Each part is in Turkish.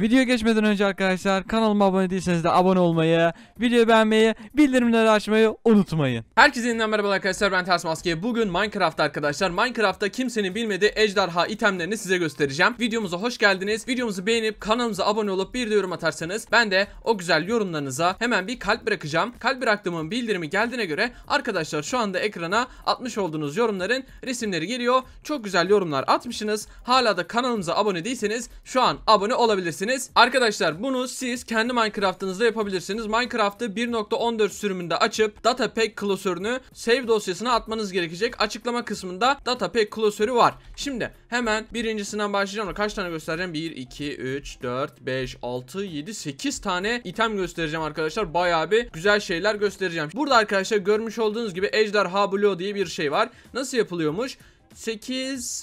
Video geçmeden önce arkadaşlar kanalıma abone değilseniz de abone olmayı, video beğenmeyi, bildirimleri açmayı unutmayın. Herkese yeniden merhaba arkadaşlar ben Ters Maske. Bugün Minecraft'ta arkadaşlar Minecraft'ta kimsenin bilmediği ejderha itemlerini size göstereceğim. Videomuza hoş geldiniz. Videomuzu beğenip kanalımıza abone olup bir de yorum atarsanız ben de o güzel yorumlarınıza hemen bir kalp bırakacağım. Kalp bıraktığımın bildirimi geldiğine göre arkadaşlar şu anda ekrana atmış olduğunuz yorumların resimleri geliyor. Çok güzel yorumlar atmışsınız. Hala da kanalımıza abone değilseniz şu an abone olabilirsiniz yapabilirsiniz. Arkadaşlar bunu siz kendi Minecraft'ınızda yapabilirsiniz. Minecraft'ı 1.14 sürümünde açıp data pack klasörünü save dosyasına atmanız gerekecek. Açıklama kısmında data pack klasörü var. Şimdi hemen birincisinden başlayacağım. Kaç tane göstereceğim? 1, 2, 3, 4, 5, 6, 7, 8 tane item göstereceğim arkadaşlar. Bayağı bir güzel şeyler göstereceğim. Burada arkadaşlar görmüş olduğunuz gibi ejderha bloğu diye bir şey var. Nasıl yapılıyormuş? 8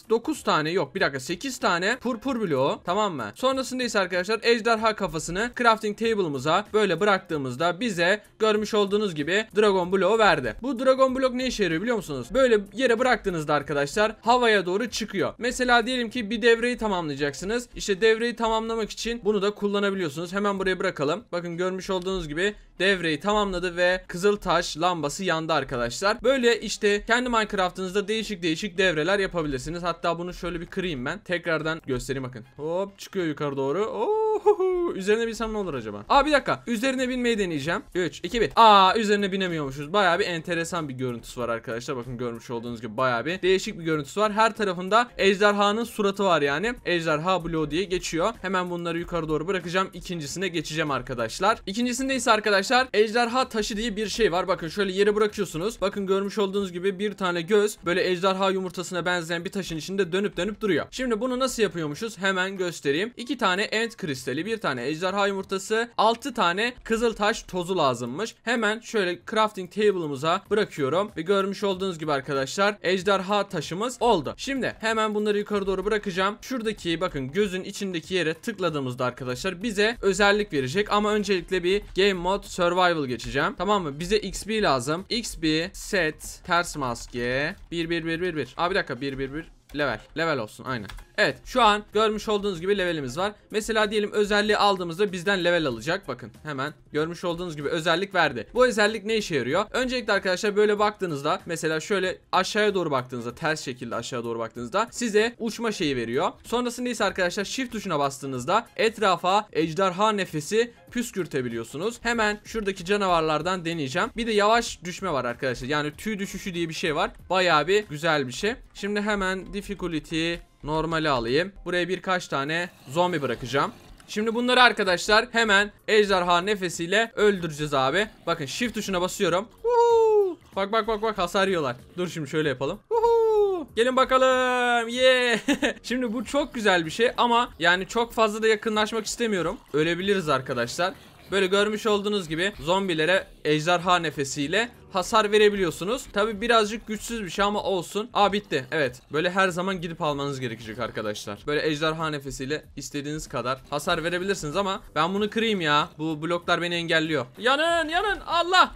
9 tane yok bir dakika 8 tane purpur bloğu tamam mı? Sonrasında ise arkadaşlar ejderha kafasını crafting table'ımıza böyle bıraktığımızda bize görmüş olduğunuz gibi dragon bloğu verdi. Bu dragon blok ne işe yarıyor biliyor musunuz? Böyle yere bıraktığınızda arkadaşlar havaya doğru çıkıyor. Mesela diyelim ki bir devreyi tamamlayacaksınız. İşte devreyi tamamlamak için bunu da kullanabiliyorsunuz. Hemen buraya bırakalım. Bakın görmüş olduğunuz gibi devreyi tamamladı ve kızıl taş lambası yandı arkadaşlar. Böyle işte kendi Minecraft'ınızda değişik değişik devre şeyler yapabilirsiniz. Hatta bunu şöyle bir kırayım ben. Tekrardan göstereyim bakın. Hop çıkıyor yukarı doğru. Ohoho. Üzerine binsem ne olur acaba? Aa bir dakika. Üzerine binmeyi deneyeceğim. 3, 2, 1. Aa üzerine binemiyormuşuz. Baya bir enteresan bir görüntüsü var arkadaşlar. Bakın görmüş olduğunuz gibi baya bir değişik bir görüntüsü var. Her tarafında ejderhanın suratı var yani. Ejderha bloğu diye geçiyor. Hemen bunları yukarı doğru bırakacağım. İkincisine geçeceğim arkadaşlar. İkincisinde ise arkadaşlar ejderha taşı diye bir şey var. Bakın şöyle yere bırakıyorsunuz. Bakın görmüş olduğunuz gibi bir tane göz böyle ejderha yumurtası parçasına benzeyen bir taşın içinde dönüp dönüp duruyor. Şimdi bunu nasıl yapıyormuşuz hemen göstereyim. 2 tane ent kristali, bir tane ejderha yumurtası, 6 tane kızıl taş tozu lazımmış. Hemen şöyle crafting table'ımıza bırakıyorum ve görmüş olduğunuz gibi arkadaşlar ejderha taşımız oldu. Şimdi hemen bunları yukarı doğru bırakacağım. Şuradaki bakın gözün içindeki yere tıkladığımızda arkadaşlar bize özellik verecek ama öncelikle bir game mod survival geçeceğim. Tamam mı? Bize XP lazım. XP set ters maske 1 1 1 1 1. Abi bir dakika 1 1 1 level. Level olsun aynen. Evet şu an görmüş olduğunuz gibi levelimiz var. Mesela diyelim özelliği aldığımızda bizden level alacak. Bakın hemen görmüş olduğunuz gibi özellik verdi. Bu özellik ne işe yarıyor? Öncelikle arkadaşlar böyle baktığınızda mesela şöyle aşağıya doğru baktığınızda ters şekilde aşağı doğru baktığınızda size uçma şeyi veriyor. Sonrasında ise arkadaşlar shift tuşuna bastığınızda etrafa ejderha nefesi püskürtebiliyorsunuz. Hemen şuradaki canavarlardan deneyeceğim. Bir de yavaş düşme var arkadaşlar. Yani tüy düşüşü diye bir şey var. Bayağı bir güzel bir şey. Şimdi hemen difficulty normali alayım. Buraya birkaç tane zombi bırakacağım. Şimdi bunları arkadaşlar hemen ejderha nefesiyle öldüreceğiz abi. Bakın shift tuşuna basıyorum. Woohoo! Bak bak bak bak hasar yiyorlar. Dur şimdi şöyle yapalım. Woohoo! Gelin bakalım. Yeah. şimdi bu çok güzel bir şey ama yani çok fazla da yakınlaşmak istemiyorum. Ölebiliriz arkadaşlar. Böyle görmüş olduğunuz gibi zombilere ejderha nefesiyle hasar verebiliyorsunuz. Tabi birazcık güçsüz bir şey ama olsun. Aa bitti. Evet. Böyle her zaman gidip almanız gerekecek arkadaşlar. Böyle ejderha nefesiyle istediğiniz kadar hasar verebilirsiniz ama ben bunu kırayım ya. Bu bloklar beni engelliyor. Yanın yanın Allah.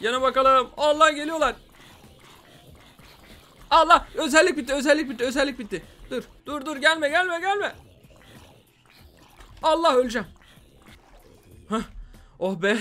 Yana bakalım. Allah geliyorlar. Allah özellik bitti özellik bitti özellik bitti. Dur dur dur gelme gelme gelme. Allah öleceğim. Hah. Oh be.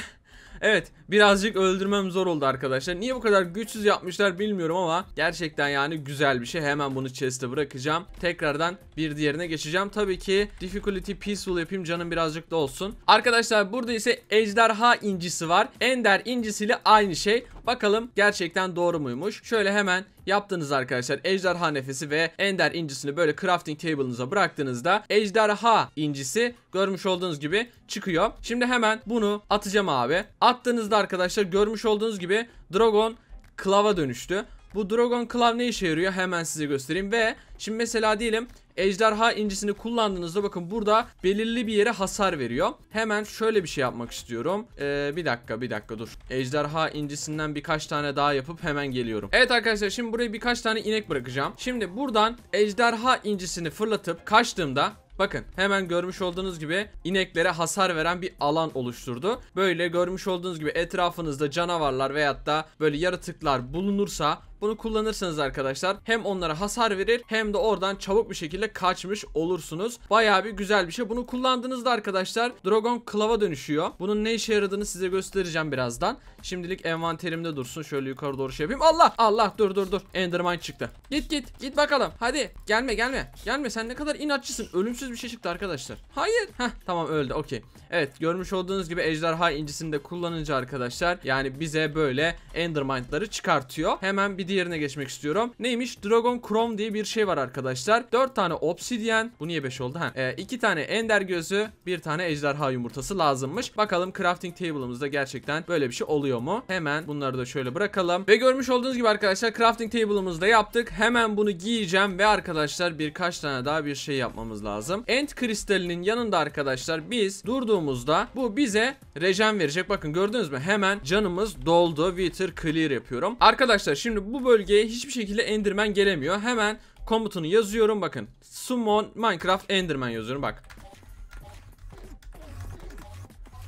Evet birazcık öldürmem zor oldu arkadaşlar. Niye bu kadar güçsüz yapmışlar bilmiyorum ama gerçekten yani güzel bir şey. Hemen bunu chest'e bırakacağım. Tekrardan bir diğerine geçeceğim. Tabii ki difficulty peaceful yapayım canım birazcık da olsun. Arkadaşlar burada ise ejderha incisi var. Ender incisiyle aynı şey. Bakalım gerçekten doğru muymuş? Şöyle hemen yaptığınız arkadaşlar ejderha nefesi ve ender incisini böyle crafting table'ınıza bıraktığınızda ejderha incisi görmüş olduğunuz gibi çıkıyor. Şimdi hemen bunu atacağım abi. Attığınızda arkadaşlar görmüş olduğunuz gibi dragon klava dönüştü. Bu dragon klav ne işe yarıyor hemen size göstereyim ve şimdi mesela diyelim ejderha incisini kullandığınızda bakın burada belirli bir yere hasar veriyor. Hemen şöyle bir şey yapmak istiyorum. Ee, bir dakika bir dakika dur. Ejderha incisinden birkaç tane daha yapıp hemen geliyorum. Evet arkadaşlar şimdi buraya birkaç tane inek bırakacağım. Şimdi buradan ejderha incisini fırlatıp kaçtığımda Bakın hemen görmüş olduğunuz gibi ineklere hasar veren bir alan oluşturdu. Böyle görmüş olduğunuz gibi etrafınızda canavarlar veyahut da böyle yaratıklar bulunursa bunu kullanırsınız arkadaşlar hem onlara hasar verir hem de oradan çabuk bir şekilde kaçmış olursunuz. Baya bir güzel bir şey. Bunu kullandığınızda arkadaşlar Dragon Claw'a dönüşüyor. Bunun ne işe yaradığını size göstereceğim birazdan. Şimdilik envanterimde dursun. Şöyle yukarı doğru şey yapayım. Allah Allah dur dur dur. Enderman çıktı. Git git git bakalım. Hadi gelme gelme. Gelme sen ne kadar inatçısın. Ölümsüz bir şey çıktı arkadaşlar. Hayır. Heh tamam öldü okey. Evet görmüş olduğunuz gibi ejderha incisini de kullanınca arkadaşlar yani bize böyle endermindları çıkartıyor. Hemen bir diğerine geçmek istiyorum. Neymiş? Dragon Chrome diye bir şey var arkadaşlar. 4 tane obsidyen. Bu niye 5 oldu? Ha. E, iki tane ender gözü, bir tane ejderha yumurtası lazımmış. Bakalım crafting table'ımızda gerçekten böyle bir şey oluyor mu? Hemen bunları da şöyle bırakalım. Ve görmüş olduğunuz gibi arkadaşlar crafting table'ımızda yaptık. Hemen bunu giyeceğim ve arkadaşlar birkaç tane daha bir şey yapmamız lazım. End kristalinin yanında arkadaşlar biz durduğumuzda bu bize rejen verecek. Bakın gördünüz mü? Hemen canımız doldu. Wither clear yapıyorum. Arkadaşlar şimdi bu bölgeye hiçbir şekilde endirmen gelemiyor. Hemen komutunu yazıyorum bakın. Summon Minecraft Enderman yazıyorum bak.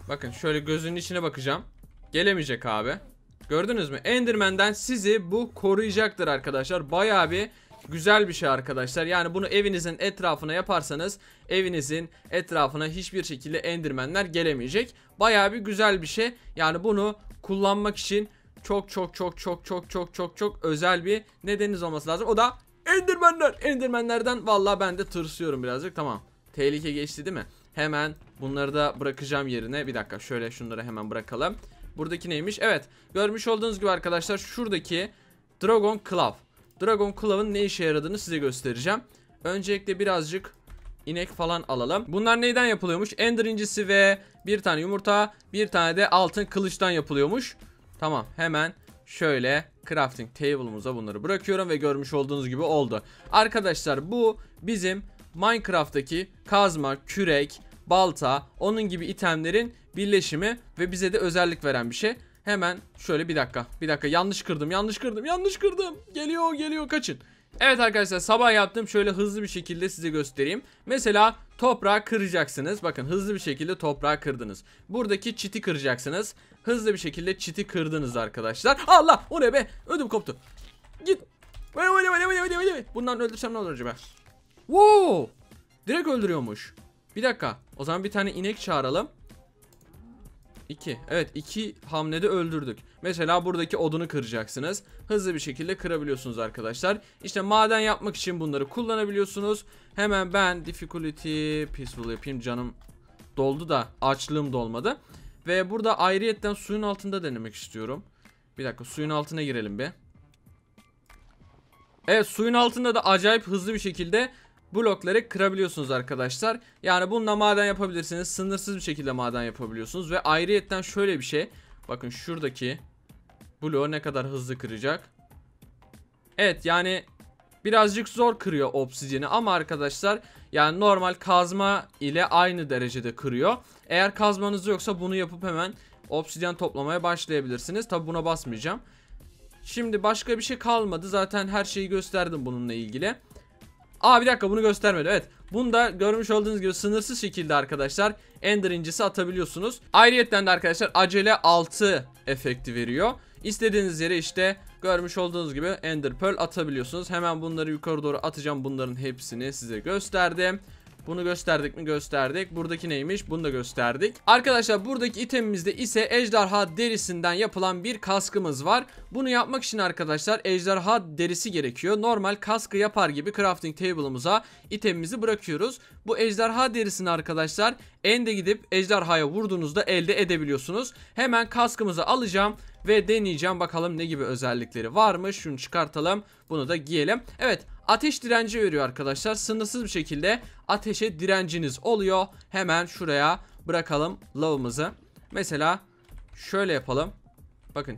Bakın şöyle gözünün içine bakacağım. Gelemeyecek abi. Gördünüz mü? Enderman'den sizi bu koruyacaktır arkadaşlar. Baya bir güzel bir şey arkadaşlar. Yani bunu evinizin etrafına yaparsanız evinizin etrafına hiçbir şekilde endirmenler gelemeyecek. Baya bir güzel bir şey. Yani bunu kullanmak için çok çok çok çok çok çok çok çok özel bir nedeniniz olması lazım. O da Endirmenler, endirmenlerden vallahi ben de tırsıyorum birazcık. Tamam. Tehlike geçti değil mi? Hemen bunları da bırakacağım yerine. Bir dakika şöyle şunları hemen bırakalım. Buradaki neymiş? Evet. Görmüş olduğunuz gibi arkadaşlar şuradaki Dragon Claw. Dragon Claw'ın ne işe yaradığını size göstereceğim. Öncelikle birazcık inek falan alalım. Bunlar neyden yapılıyormuş? Ender incisi ve bir tane yumurta, bir tane de altın kılıçtan yapılıyormuş. Tamam hemen şöyle crafting table'ımıza bunları bırakıyorum ve görmüş olduğunuz gibi oldu. Arkadaşlar bu bizim Minecraft'taki kazma, kürek, balta, onun gibi itemlerin birleşimi ve bize de özellik veren bir şey. Hemen şöyle bir dakika. Bir dakika yanlış kırdım. Yanlış kırdım. Yanlış kırdım. Geliyor, geliyor. Kaçın. Evet arkadaşlar sabah yaptım. Şöyle hızlı bir şekilde size göstereyim. Mesela Toprağı kıracaksınız. Bakın hızlı bir şekilde toprağı kırdınız. Buradaki çiti kıracaksınız. Hızlı bir şekilde çiti kırdınız arkadaşlar. Allah o ne be? Ödüm koptu. Git. Bundan öldürsem ne olur acaba? Wow. Direkt öldürüyormuş. Bir dakika. O zaman bir tane inek çağıralım. İki. Evet iki hamlede öldürdük. Mesela buradaki odunu kıracaksınız. Hızlı bir şekilde kırabiliyorsunuz arkadaşlar. İşte maden yapmak için bunları kullanabiliyorsunuz. Hemen ben difficulty peaceful yapayım. Canım doldu da açlığım dolmadı. Ve burada ayrıyetten suyun altında denemek istiyorum. Bir dakika suyun altına girelim bir. Evet suyun altında da acayip hızlı bir şekilde blokları kırabiliyorsunuz arkadaşlar. Yani bununla maden yapabilirsiniz. Sınırsız bir şekilde maden yapabiliyorsunuz. Ve ayrıyetten şöyle bir şey. Bakın şuradaki bloğu ne kadar hızlı kıracak. Evet yani birazcık zor kırıyor obsidiyeni ama arkadaşlar yani normal kazma ile aynı derecede kırıyor. Eğer kazmanız yoksa bunu yapıp hemen obsidyen toplamaya başlayabilirsiniz. Tabi buna basmayacağım. Şimdi başka bir şey kalmadı. Zaten her şeyi gösterdim bununla ilgili. Aa bir dakika bunu göstermedi. Evet. bunu da görmüş olduğunuz gibi sınırsız şekilde arkadaşlar Ender incisi atabiliyorsunuz. Ayrıyeten de arkadaşlar acele 6 efekti veriyor. İstediğiniz yere işte görmüş olduğunuz gibi Ender Pearl atabiliyorsunuz. Hemen bunları yukarı doğru atacağım. Bunların hepsini size gösterdim. Bunu gösterdik mi gösterdik. Buradaki neymiş bunu da gösterdik. Arkadaşlar buradaki itemimizde ise ejderha derisinden yapılan bir kaskımız var. Bunu yapmak için arkadaşlar ejderha derisi gerekiyor. Normal kaskı yapar gibi crafting table'ımıza itemimizi bırakıyoruz. Bu ejderha derisini arkadaşlar ende gidip ejderhaya vurduğunuzda elde edebiliyorsunuz. Hemen kaskımızı alacağım ve deneyeceğim bakalım ne gibi özellikleri varmış. Şunu çıkartalım. Bunu da giyelim. Evet ateş direnci veriyor arkadaşlar. Sınırsız bir şekilde ateşe direnciniz oluyor. Hemen şuraya bırakalım lavımızı. Mesela şöyle yapalım. Bakın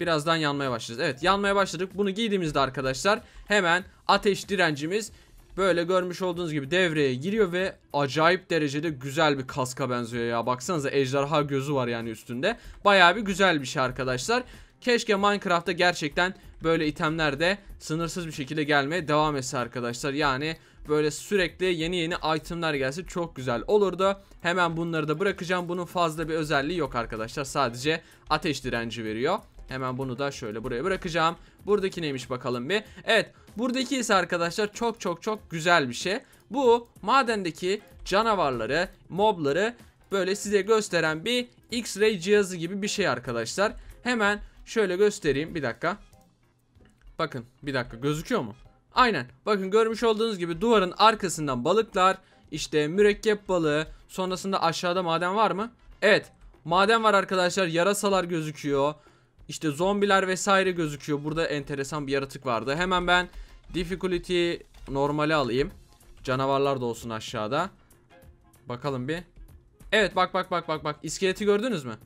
birazdan yanmaya başlayacağız. Evet yanmaya başladık. Bunu giydiğimizde arkadaşlar hemen ateş direncimiz böyle görmüş olduğunuz gibi devreye giriyor ve acayip derecede güzel bir kaska benziyor ya. Baksanıza ejderha gözü var yani üstünde. Baya bir güzel bir şey arkadaşlar. Keşke Minecraft'ta gerçekten böyle itemler de sınırsız bir şekilde gelmeye devam etse arkadaşlar. Yani böyle sürekli yeni yeni itemler gelse çok güzel olurdu. Hemen bunları da bırakacağım. Bunun fazla bir özelliği yok arkadaşlar. Sadece ateş direnci veriyor. Hemen bunu da şöyle buraya bırakacağım. Buradaki neymiş bakalım bir. Evet buradaki ise arkadaşlar çok çok çok güzel bir şey. Bu madendeki canavarları, mobları böyle size gösteren bir X-ray cihazı gibi bir şey arkadaşlar. Hemen Şöyle göstereyim bir dakika. Bakın bir dakika gözüküyor mu? Aynen bakın görmüş olduğunuz gibi duvarın arkasından balıklar işte mürekkep balığı sonrasında aşağıda maden var mı? Evet maden var arkadaşlar yarasalar gözüküyor. İşte zombiler vesaire gözüküyor. Burada enteresan bir yaratık vardı. Hemen ben difficulty normale alayım. Canavarlar da olsun aşağıda. Bakalım bir. Evet bak bak bak bak bak. İskeleti gördünüz mü?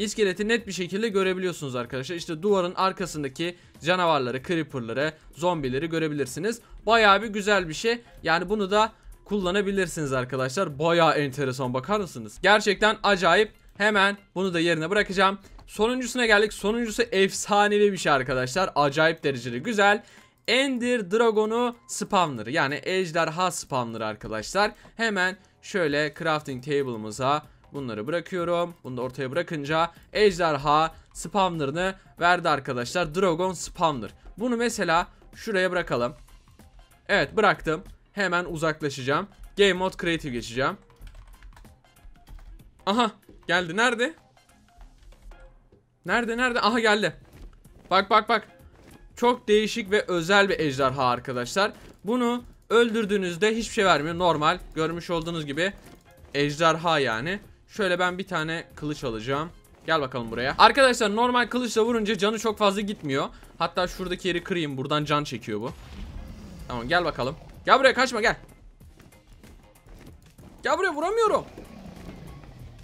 İskeleti net bir şekilde görebiliyorsunuz arkadaşlar. İşte duvarın arkasındaki canavarları, creeperları, zombileri görebilirsiniz. Bayağı bir güzel bir şey. Yani bunu da kullanabilirsiniz arkadaşlar. Bayağı enteresan bakar mısınız? Gerçekten acayip. Hemen bunu da yerine bırakacağım. Sonuncusuna geldik. Sonuncusu efsanevi bir şey arkadaşlar. Acayip derecede güzel. Ender Dragon'u spamları yani ejderha spamları arkadaşlar. Hemen şöyle crafting table'ımıza Bunları bırakıyorum. Bunu da ortaya bırakınca ejderha spamlarını verdi arkadaşlar. Dragon spamlar. Bunu mesela şuraya bırakalım. Evet bıraktım. Hemen uzaklaşacağım. Game mode creative geçeceğim. Aha geldi. Nerede? Nerede nerede? Aha geldi. Bak bak bak. Çok değişik ve özel bir ejderha arkadaşlar. Bunu öldürdüğünüzde hiçbir şey vermiyor. Normal görmüş olduğunuz gibi ejderha yani. Şöyle ben bir tane kılıç alacağım. Gel bakalım buraya. Arkadaşlar normal kılıçla vurunca canı çok fazla gitmiyor. Hatta şuradaki yeri kırayım. Buradan can çekiyor bu. Tamam gel bakalım. Gel buraya kaçma gel. Gel buraya vuramıyorum.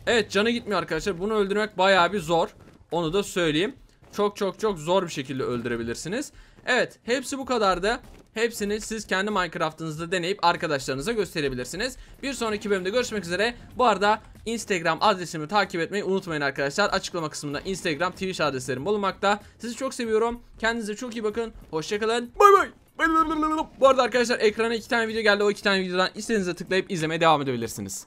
Evet canı gitmiyor arkadaşlar. Bunu öldürmek bayağı bir zor. Onu da söyleyeyim çok çok çok zor bir şekilde öldürebilirsiniz. Evet hepsi bu kadardı. Hepsini siz kendi Minecraft'ınızda deneyip arkadaşlarınıza gösterebilirsiniz. Bir sonraki bölümde görüşmek üzere. Bu arada Instagram adresimi takip etmeyi unutmayın arkadaşlar. Açıklama kısmında Instagram, Twitch adreslerim bulunmakta. Sizi çok seviyorum. Kendinize çok iyi bakın. Hoşçakalın. Bay bay. Bu arada arkadaşlar ekrana iki tane video geldi. O iki tane videodan istediğinizde tıklayıp izlemeye devam edebilirsiniz.